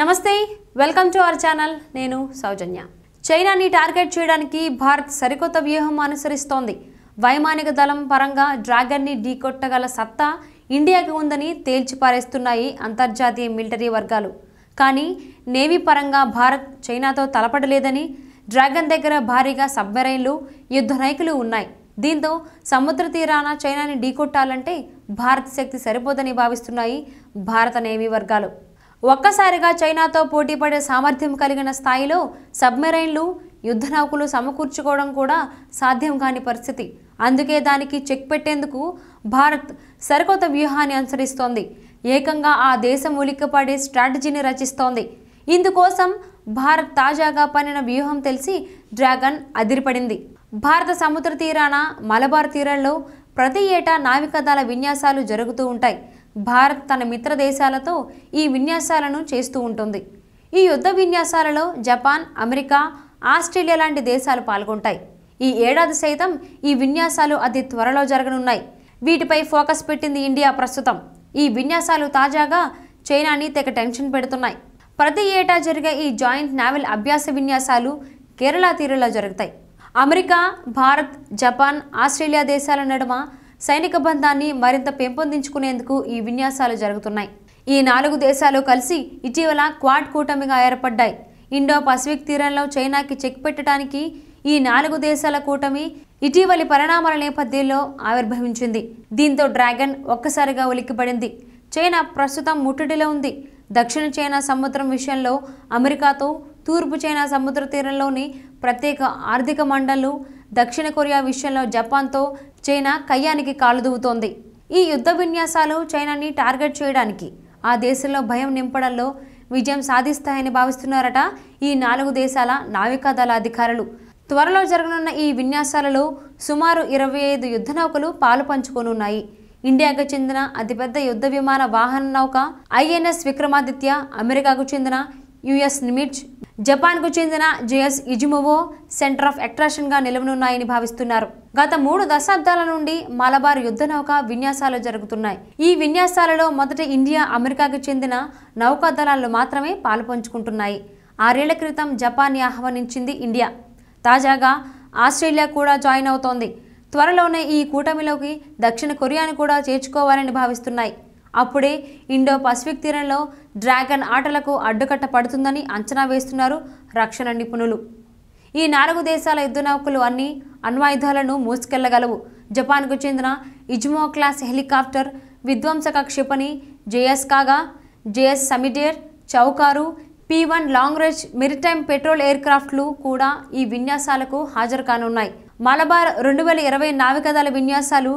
నమస్తే welcome to our channel నేను సౌజన్య చైనాని target చేయడానికి భారత్ సరికొత్త వ్యూహం అనుసరిస్తోంది వైమానిక దళం పరంగా డ్రాగన్ని ఢీకొట్టగల సత్తా ఇండియాకి ఉందని తేల్చిపారేస్తున్నాయి అంతర్జాతీయ మిలిటరీ వర్గాలు కానీ నేవీ పరంగా భారత్ చైనాతో తలపడలేదని డ్రాగన్ దగ్గర భారీగా సబ్మెరైన్లు యుద్ధ నైకులు ఉన్నాయి దీంతో సముద్ర తీరాన చైనాని ఢీకొట్టాలంటే భారత్ శక్తి సరిపోదని భావిస్తున్నాయి భారత నేవీ వర్గాలు ఒక్కసారిగా చైనాతో పోటీపడే సామర్థ్యం కలిగిన స్థాయిలో సబ్మెరైన్లు యుద్ధనౌకలు సమకూర్చుకోవడం కూడా సాధ్యం కాని పరిస్థితి అందుకే దానికి చెక్ పెట్టేందుకు భారత్ సరికొత్త వ్యూహాన్ని అనుసరిస్తోంది ఏకంగా ఆ దేశం ఉలిక్కిపడే స్ట్రాటజీని రచిస్తోంది ఇందుకోసం భారత్ తాజాగా పనిన వ్యూహం తెలిసి డ్రాగన్ అదిరిపడింది భారత సముద్ర తీరాన మలబార్ తీరంలో ప్రతి ఏటా నావికదాల విన్యాసాలు జరుగుతూ ఉంటాయి భారత్ తన మిత్ర దేశాలతో ఈ విన్యాసాలను చేస్తూ ఉంటుంది ఈ యుద్ధ విన్యాసాలలో జపాన్ అమెరికా ఆస్ట్రేలియా లాంటి దేశాలు పాల్గొంటాయి ఈ ఏడాది సైతం ఈ విన్యాసాలు అతి త్వరలో జరగనున్నాయి వీటిపై ఫోకస్ పెట్టింది ఇండియా ప్రస్తుతం ఈ విన్యాసాలు తాజాగా చైనాని తెగ టెన్షన్ పెడుతున్నాయి ప్రతి ఏటా జరిగే ఈ జాయింట్ నావెల్ అభ్యాస విన్యాసాలు కేరళ తీరులో జరుగుతాయి అమెరికా భారత్ జపాన్ ఆస్ట్రేలియా దేశాల నడుమ సైనిక బంధాన్ని మరింత పెంపొందించుకునేందుకు ఈ విన్యాసాలు జరుగుతున్నాయి ఈ నాలుగు దేశాలు కలిసి ఇటీవల క్వాడ్ కూటమిగా ఏర్పడ్డాయి ఇండో పసిఫిక్ తీరంలో చైనాకి చెక్ పెట్టడానికి ఈ నాలుగు దేశాల కూటమి ఇటీవలి పరిణామాల నేపథ్యంలో ఆవిర్భవించింది దీంతో డ్రాగన్ ఒక్కసారిగా ఉలిక్కిపడింది చైనా ప్రస్తుతం ముట్టడిలో ఉంది దక్షిణ చైనా సముద్రం విషయంలో అమెరికాతో తూర్పు చైనా సముద్ర తీరంలోని ప్రత్యేక ఆర్థిక మండళ్ళు దక్షిణ కొరియా విషయంలో జపాన్తో చైనా కయ్యానికి కాలుదూవుతోంది ఈ యుద్ధ విన్యాసాలు చైనాని టార్గెట్ చేయడానికి ఆ దేశంలో భయం నింపడంలో విజయం సాధిస్తాయని భావిస్తున్నారట ఈ నాలుగు దేశాల నావికాదళ అధికారులు త్వరలో జరగనున్న ఈ విన్యాసాలలో సుమారు ఇరవై ఐదు యుద్ధ నౌకలు పాలు పంచుకోనున్నాయి ఇండియాకు చెందిన అతిపెద్ద యుద్ధ విమాన వాహన నౌక ఐఎన్ఎస్ విక్రమాదిత్య అమెరికాకు చెందిన యుఎస్ నిమిట్స్ జపాన్కు చెందిన జేఎస్ ఇజుమోవో సెంటర్ ఆఫ్ అట్రాక్షన్గా నిలవనున్నాయని భావిస్తున్నారు గత మూడు దశాబ్దాల నుండి మలబార్ యుద్ధ నౌక విన్యాసాలు జరుగుతున్నాయి ఈ విన్యాసాలలో మొదట ఇండియా అమెరికాకు చెందిన నౌకాదళాలు మాత్రమే పాలుపంచుకుంటున్నాయి ఆరేళ్ల క్రితం జపాన్ని ఆహ్వానించింది ఇండియా తాజాగా ఆస్ట్రేలియా కూడా జాయిన్ అవుతోంది త్వరలోనే ఈ కూటమిలోకి దక్షిణ కొరియాను కూడా చేర్చుకోవాలని భావిస్తున్నాయి అప్పుడే ఇండో పసిఫిక్ తీరంలో డ్రాగన్ ఆటలకు అడ్డుకట్ట పడుతుందని అంచనా వేస్తున్నారు రక్షణ నిపుణులు ఈ నాలుగు దేశాల యుద్ధ నౌకలు అన్ని అణ్వాయుధాలను మూసుకెళ్లగలవు జపాన్కు చెందిన ఇజ్మో క్లాస్ హెలికాప్టర్ విధ్వంసక క్షిపణి జేఎస్ కాగా జేఎస్ సమిడేర్ చౌకారు P one long range maritime patrol ఎయిర్క్రాఫ్ట్లు కూడా ఈ విన్యాసాలకు హాజరు కానున్నాయి మలబార్ రెండు వేల ఇరవై నావికాదళ విన్యాసాలు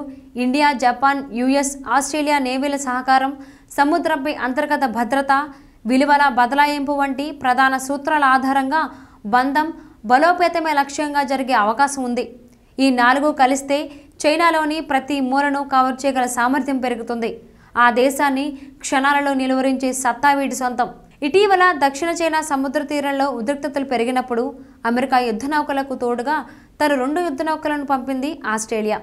ఇండియా జపాన్ యుఎస్ ఆస్ట్రేలియా నేవీల సహకారం సముద్రంపై అంతర్గత భద్రత విలువల బదలాయింపు వంటి ప్రధాన సూత్రాల ఆధారంగా బంధం బలోపేతమే లక్ష్యంగా జరిగే అవకాశం ఉంది ఈ నాలుగు కలిస్తే చైనాలోని ప్రతి మూలను కవర్ చేయగల సామర్థ్యం పెరుగుతుంది ఆ దేశాన్ని క్షణాలలో నిలువరించే సత్తా వీటి సొంతం ఇటీవల దక్షిణ చైనా సముద్ర తీరంలో ఉద్రిక్తతలు పెరిగినప్పుడు అమెరికా యుద్ధ నౌకలకు తోడుగా తన రెండు యుద్ధ నౌకలను పంపింది ఆస్ట్రేలియా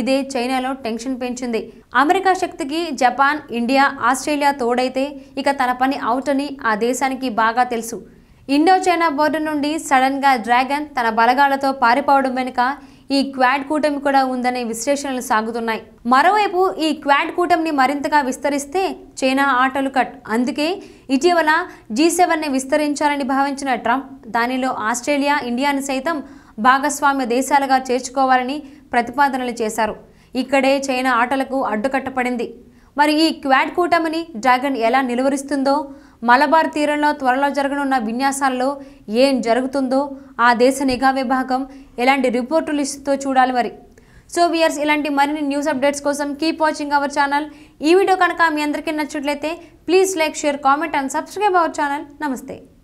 ఇదే చైనాలో టెన్షన్ పెంచింది అమెరికా శక్తికి జపాన్ ఇండియా ఆస్ట్రేలియా తోడైతే ఇక తన పని అవుట్ అని ఆ దేశానికి బాగా తెలుసు ఇండో చైనా బోర్డు నుండి సడన్గా డ్రాగన్ తన బలగాలతో పారిపోవడం వెనుక ఈ క్వాడ్ కూటమి కూడా ఉందనే విశ్లేషణలు సాగుతున్నాయి మరోవైపు ఈ క్వాడ్ కూటమిని మరింతగా విస్తరిస్తే చైనా ఆటలు కట్ అందుకే ఇటీవల జీ సెవెన్ని విస్తరించాలని భావించిన ట్రంప్ దానిలో ఆస్ట్రేలియా ఇండియాను సైతం భాగస్వామ్య దేశాలుగా చేర్చుకోవాలని ప్రతిపాదనలు చేశారు ఇక్కడే చైనా ఆటలకు అడ్డుకట్టపడింది మరి ఈ క్వాడ్ కూటమిని డ్రాగన్ ఎలా నిలువరిస్తుందో మలబార్ తీరంలో త్వరలో జరగనున్న విన్యాసాల్లో ఏం జరుగుతుందో ఆ దేశ నిఘా విభాగం ఎలాంటి రిపోర్టులు ఇస్తుందో చూడాలి మరి సో వియర్స్ ఇలాంటి మరిన్ని న్యూస్ అప్డేట్స్ కోసం కీప్ వాచింగ్ అవర్ ఛానల్ ఈ వీడియో కనుక మీ అందరికీ నచ్చినట్లయితే please like share comment and subscribe our channel నమస్తే